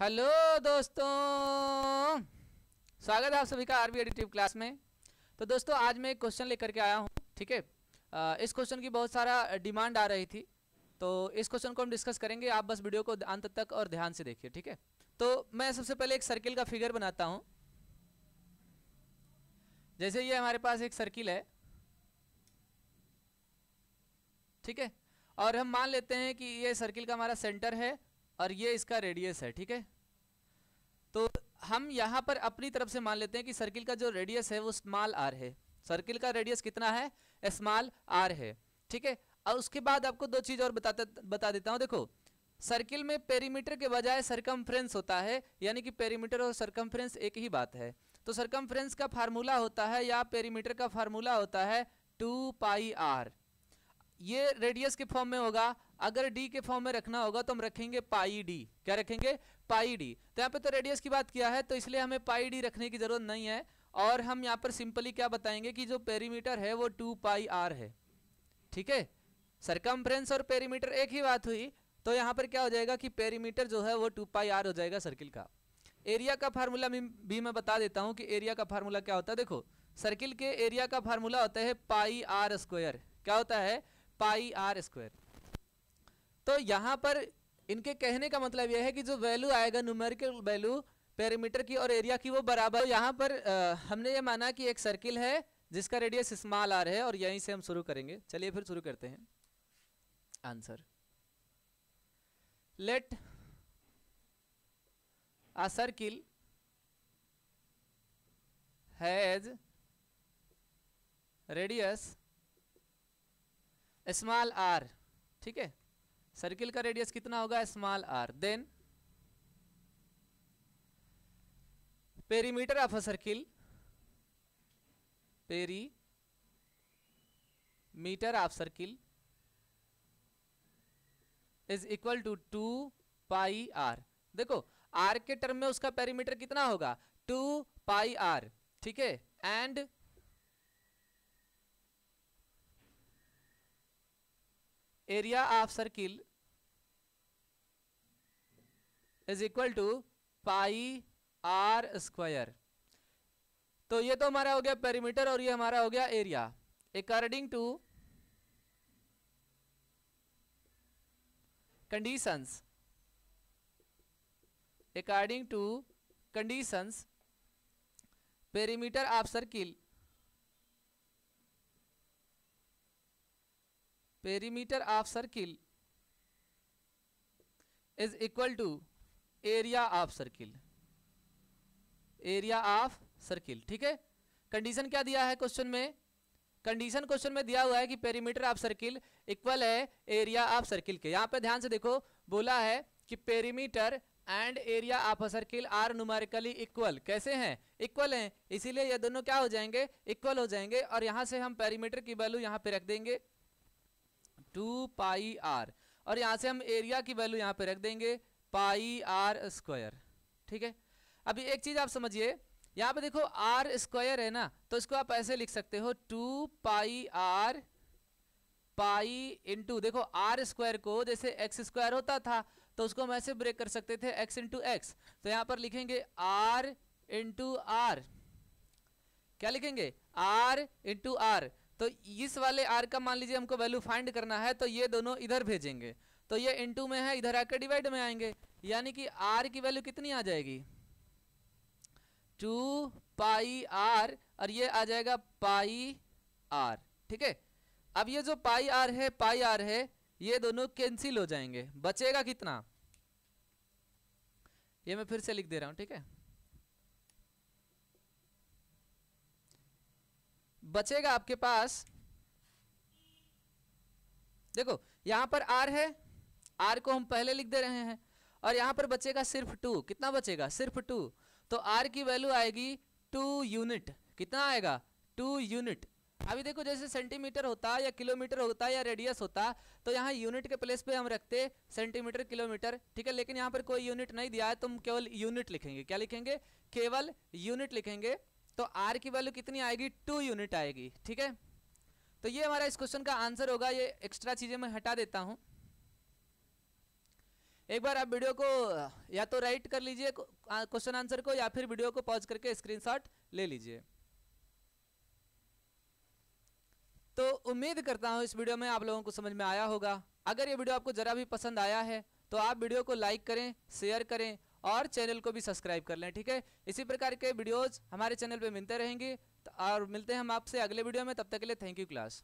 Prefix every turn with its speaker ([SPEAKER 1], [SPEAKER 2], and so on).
[SPEAKER 1] hello दोस्तों स्वागत है आप सभी का आरबी एडिटिव क्लास में तो दोस्तों आज मैं एक क्वेश्चन लेकर के आया हूँ ठीक है इस क्वेश्चन की बहुत सारा डिमांड आ रही थी तो इस क्वेश्चन को हम डिस्कस करेंगे आप बस वीडियो को अंत तक और ध्यान से देखिए ठीक है तो मैं सबसे पहले एक सर्किल का फिगर बनाता हूँ जैसे ये हमारे पास एक सर्किल है ठीक है और हम मान लेते हैं कि ये सर्किल का हमारा सेंटर है और ये इसका रेडियस है ठीक है तो हम यहाँ पर अपनी तरफ से मान लेते हैं कि सर्किल का जो रेडियस है वो स्मॉल आर है सर्किल का रेडियस कितना है स्मॉल आर है ठीक है और उसके बाद आपको दो चीज़ और बताते बता देता हूँ देखो सर्किल में पेरीमीटर के बजाय सरकमफ्रेंस होता है यानी कि पेरीमीटर और सरकमफ्रेंस एक ही बात है तो सरकमफ्रेंस का फार्मूला होता है या पेरीमीटर का फार्मूला होता है टू पाई आर ये रेडियस के फॉर्म में होगा अगर डी के फॉर्म में रखना होगा तो हम रखेंगे पाई डी क्या रखेंगे पाई डी तो यहाँ पे तो रेडियस की बात किया है तो इसलिए हमें पाई डी रखने की जरूरत नहीं है और हम यहाँ पर सिंपली क्या बताएंगे कि जो पेरीमीटर है वो टू पाई आर है ठीक है सरकमफ्रेंस और पेरीमीटर एक ही बात हुई तो यहाँ पर क्या हो जाएगा कि पेरीमीटर जो है वो टू पाई आर हो जाएगा सर्किल का एरिया का फार्मूला भी मैं बता देता हूँ कि एरिया का फार्मूला क्या होता है देखो सर्किल के एरिया का फार्मूला होता है पाई आर स्क्वायर क्या होता है पाई आर स्क्वायर तो यहाँ पर इनके कहने का मतलब यह है कि जो वैल्यू आएगा न्यूमेरिकल वैल्यू पेरीमीटर की और एरिया की वो बराबर तो यहाँ पर आ, हमने ये माना कि एक सर्किल है जिसका रेडियस स्मॉल आर है और यहीं से हम शुरू करेंगे चलिए फिर शुरू करते हैं answer let a circle has radius small R ठीक है सर्किल का रेडियस कितना होगा small R then perimeter of a circle perimeter of circle is equal to two pi R देखो आर के टर्म में उसका पेरीमीटर कितना होगा टू पाई आर ठीक है and area of circle is equal to pi r square तो ये तो हमारा हो गया पेरीमीटर और ये हमारा हो गया area according to conditions according to conditions perimeter of circle perimeter of circle is equal to area of circle area of circle ठीक है कंडीशन क्या दिया है क्वेश्चन में कंडीशन क्वेश्चन में दिया हुआ है कि पेरीमीटर ऑफ सर्किल इक्वल है एरिया ऑफ सर्किल के यहाँ पे ध्यान से देखो बोला है कि perimeter and area of a circle are numerically equal कैसे हैं इक्वल हैं इसीलिए ये दोनों क्या हो जाएंगे इक्वल हो जाएंगे और यहां से हम पेरीमीटर की वैल्यू यहां पे रख देंगे टू पाई आर और यहाँ से हम एरिया की वैल्यू यहाँ पे रख देंगे पाई आर स्क्वायर ठीक है अभी एक चीज़ आप समझिए यहाँ पे देखो आर स्क्वायर है ना तो इसको आप ऐसे लिख सकते हो two pi R pi into देखो आर स्क्वायर को जैसे एक्स स्क्वायर होता था तो उसको हम ऐसे ब्रेक कर सकते थे एक्स इंटू एक्स तो यहाँ पर लिखेंगे आर इंटू आर क्या लिखेंगे आर इंटू आर तो इस वाले आर का मान लीजिए हमको वैल्यू फाइंड करना है तो ये दोनों इधर भेजेंगे तो ये इन में है इधर आकर डिवाइड में आएंगे यानी कि आर की वैल्यू कितनी आ जाएगी टू पाई आर और ये आ जाएगा पाई आर ठीक है अब ये जो पाई आर है पाई आर है ये दोनों कैंसिल हो जाएंगे बचेगा कितना ये मैं फिर से लिख दे रहा हूँ ठीक है बचेगा आपके पास देखो यहां पर आर है आर को हम पहले लिख दे रहे हैं और यहां पर बचेगा सिर्फ टू कितना बचेगा सिर्फ टू तो आर की वैल्यू आएगी टू यूनिट कितना आएगा टू यूनिट अभी देखो जैसे सेंटीमीटर होता या किलोमीटर होता या रेडियस होता तो यहाँ यूनिट के प्लेस पे हम रखते सेंटीमीटर किलोमीटर ठीक है लेकिन यहाँ पर कोई यूनिट नहीं दिया है तो हम केवल यूनिट लिखेंगे क्या लिखेंगे केवल यूनिट लिखेंगे तो आर की वैल्यू कितनी आएगी टू यूनिट आएगी ठीक है तो ये हमारा इस क्वेश्चन का आंसर होगा ये एक्स्ट्रा चीज़ें मैं हटा देता हूँ एक बार आप वीडियो को या तो राइट कर लीजिए क्वेश्चन आंसर को या फिर वीडियो को पॉज करके स्क्रीनशॉट ले लीजिए तो उम्मीद करता हूँ इस वीडियो में आप लोगों को समझ में आया होगा अगर ये वीडियो आपको ज़रा भी पसंद आया है तो आप वीडियो को लाइक करें शेयर करें और चैनल को भी सब्सक्राइब कर लें ठीक है इसी प्रकार के वीडियोज़ हमारे चैनल पर मिलते रहेंगे तो और मिलते हैं हम आपसे अगले वीडियो में तब तक के लिए थैंक यू क्लास